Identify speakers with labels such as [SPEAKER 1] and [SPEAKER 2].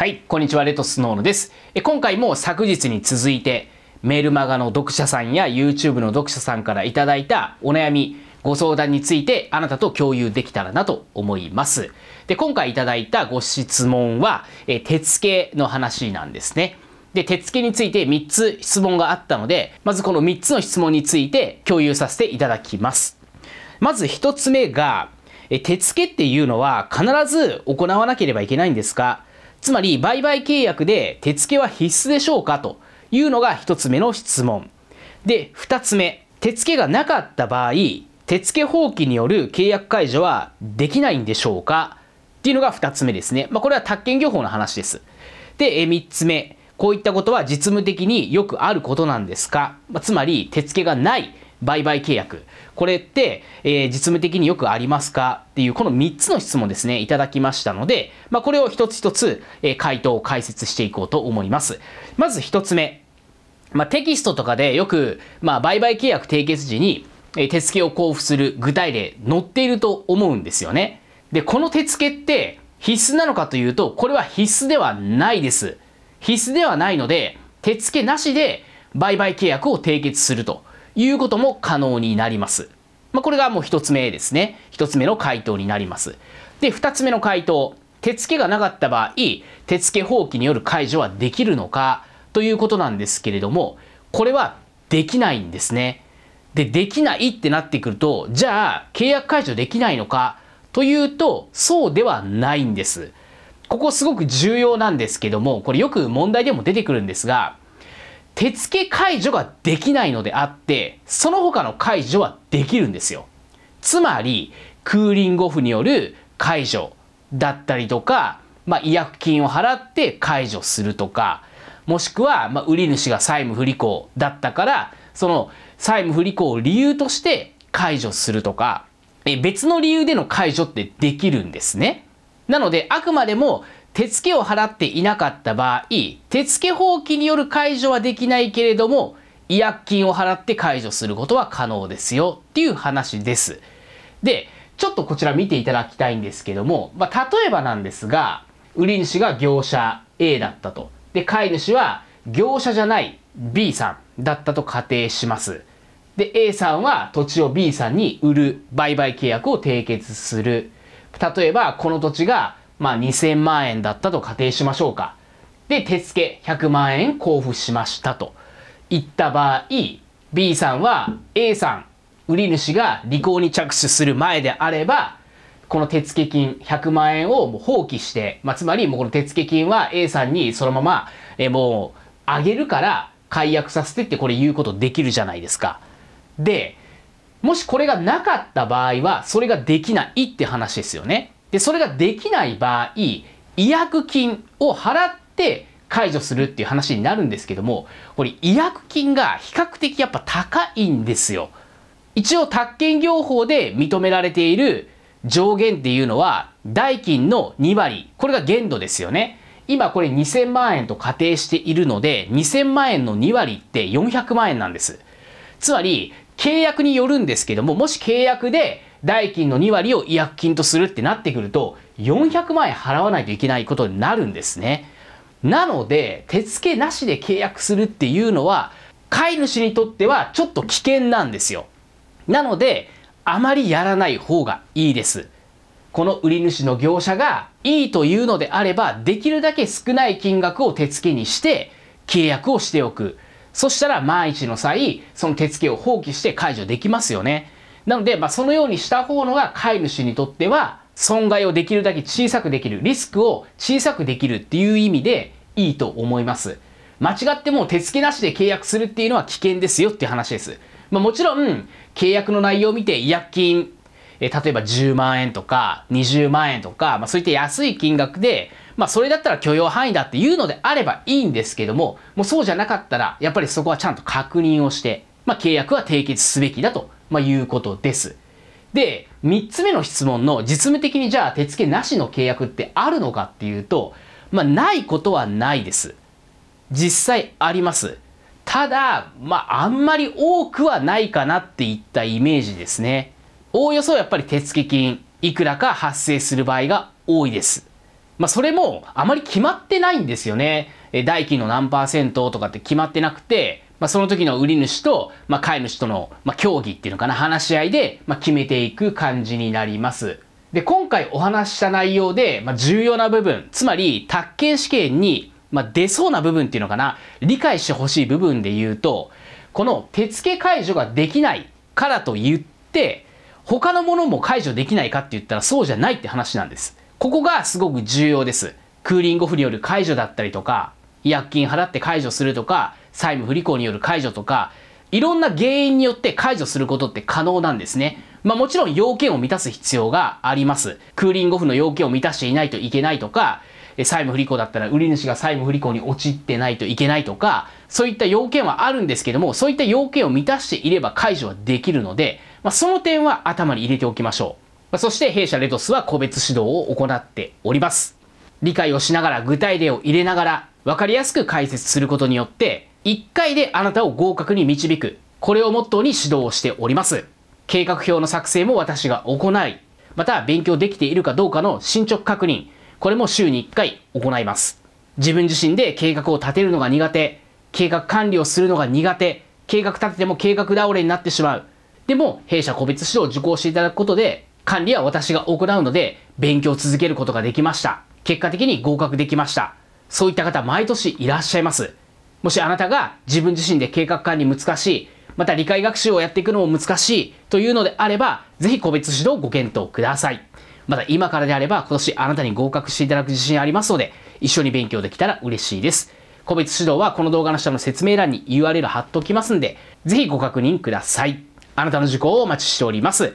[SPEAKER 1] はい、こんにちは、レトスノーノです。え今回も昨日に続いて、メールマガの読者さんや YouTube の読者さんからいただいたお悩み、ご相談についてあなたと共有できたらなと思います。で、今回いただいたご質問は、え手付けの話なんですね。で、手付けについて3つ質問があったので、まずこの3つの質問について共有させていただきます。まず1つ目が、え手付けっていうのは必ず行わなければいけないんですかつまり売買契約で手付けは必須でしょうかというのが1つ目の質問。で、2つ目、手付けがなかった場合、手付け放棄による契約解除はできないんでしょうかっていうのが2つ目ですね。まあ、これは宅建業法の話です。で、3つ目、こういったことは実務的によくあることなんですか、まあ、つまり、手付けがない売買契約。これって、えー、実務的によくありますかっていう、この3つの質問ですね、いただきましたので、まあ、これを一つ一つ、えー、回答を解説していこうと思います。まず1つ目。まあ、テキストとかでよく、まあ、売買契約締結時に、えー、手付を交付する具体例載っていると思うんですよね。で、この手付って必須なのかというと、これは必須ではないです。必須ではないので、手付なしで売買契約を締結すると。いうことも可能になります。まあ、これがもう1つ目ですね。1つ目の回答になります。で、2つ目の回答。手付けがなかった場合、手付け放棄による解除はできるのかということなんですけれども、これはできないんですね。で、できないってなってくると、じゃあ契約解除できないのかというと、そうではないんです。ここすごく重要なんですけども、これよく問題でも出てくるんですが、手付解除ができないのであって、その他の解除はできるんですよ。つまり、クーリングオフによる解除だったりとか、まあ、違約金を払って解除するとか、もしくは、まあ、売り主が債務不履行だったから、その債務不履行を理由として解除するとか、え別の理由での解除ってできるんですね。なので、あくまでも手付を払っていなかった場合、手付放棄による解除はできないけれども、違約金を払って解除することは可能ですよっていう話です。で、ちょっとこちら見ていただきたいんですけども、まあ、例えばなんですが、売り主が業者 A だったと。で、買い主は業者じゃない B さんだったと仮定します。で、A さんは土地を B さんに売る売買契約を締結する。例えば、この土地がまあ、2000万円だったと仮定しましょうか。で、手付100万円交付しましたと言った場合、B さんは A さん、売り主が履行に着手する前であれば、この手付金100万円をもう放棄して、まあ、つまりもうこの手付金は A さんにそのまま、えもう、あげるから解約させてってこれ言うことできるじゃないですか。で、もしこれがなかった場合は、それができないって話ですよね。で、それができない場合、違約金を払って解除するっていう話になるんですけども、これ違約金が比較的やっぱ高いんですよ。一応、宅建業法で認められている上限っていうのは、代金の2割。これが限度ですよね。今これ2000万円と仮定しているので、2000万円の2割って400万円なんです。つまり、契約によるんですけども、もし契約で代金の2割を違約金とするってなってくると、400万円払わないといけないことになるんですね。なので、手付けなしで契約するっていうのは、飼い主にとってはちょっと危険なんですよ。なので、あまりやらない方がいいです。この売り主の業者がいいというのであれば、できるだけ少ない金額を手付けにして、契約をしておく。そしたら万一の際、その手付を放棄して解除できますよね。なので、まあ、そのようにした方のが飼い主にとっては、損害をできるだけ小さくできる、リスクを小さくできるっていう意味でいいと思います。間違っても手付なしで契約するっていうのは危険ですよっていう話です。まあ、もちろん、契約の内容を見て違約金、え例えば10万円とか20万円とか、まあ、そういった安い金額でまあ、それだったら許容範囲だっていうのであればいいんですけども、もうそうじゃなかったら、やっぱりそこはちゃんと確認をして、まあ、契約は締結すべきだと、まいうことです。で、3つ目の質問の実務的にじゃあ手付けなしの契約ってあるのかっていうと、まあ、ないことはないです。実際あります。ただ、まあ、あんまり多くはないかなっていったイメージですね。おおよそやっぱり手付金いくらか発生する場合が多いです。まあ、それもあまり決まってないんですよね。え代金の何パーセントとかって決まってなくて、まあ、その時の売り主と、まあ、飼い主との、まあ、協議っていうのかな、話し合いで、まあ、決めていく感じになります。で、今回お話しした内容で、まあ、重要な部分、つまり、宅建試験に、まあ、出そうな部分っていうのかな、理解してほしい部分で言うと、この手付解除ができないからと言って、他のものも解除できないかって言ったらそうじゃないって話なんです。ここがすごく重要です。クーリングオフによる解除だったりとか、違約金払って解除するとか、債務不履行による解除とか、いろんな原因によって解除することって可能なんですね。まあもちろん要件を満たす必要があります。クーリングオフの要件を満たしていないといけないとか、債務不履行だったら売り主が債務不履行に陥ってないといけないとか、そういった要件はあるんですけども、そういった要件を満たしていれば解除はできるので、まあ、その点は頭に入れておきましょう。まそして弊社レトスは個別指導を行っております。理解をしながら具体例を入れながら分かりやすく解説することによって1回であなたを合格に導くこれをモットーに指導をしております。計画表の作成も私が行い、また勉強できているかどうかの進捗確認、これも週に1回行います。自分自身で計画を立てるのが苦手、計画管理をするのが苦手、計画立てても計画倒れになってしまう。でも、弊社個別指導を受講していただくことで、管理は私が行うので、勉強を続けることができました。結果的に合格できました。そういった方、毎年いらっしゃいます。もしあなたが自分自身で計画管理難しい、また理解学習をやっていくのも難しいというのであれば、ぜひ個別指導をご検討ください。また今からであれば、今年あなたに合格していただく自信ありますので、一緒に勉強できたら嬉しいです。個別指導はこの動画の下の説明欄に URL 貼っておきますんで、ぜひご確認ください。あなたの受講をお待ちしております。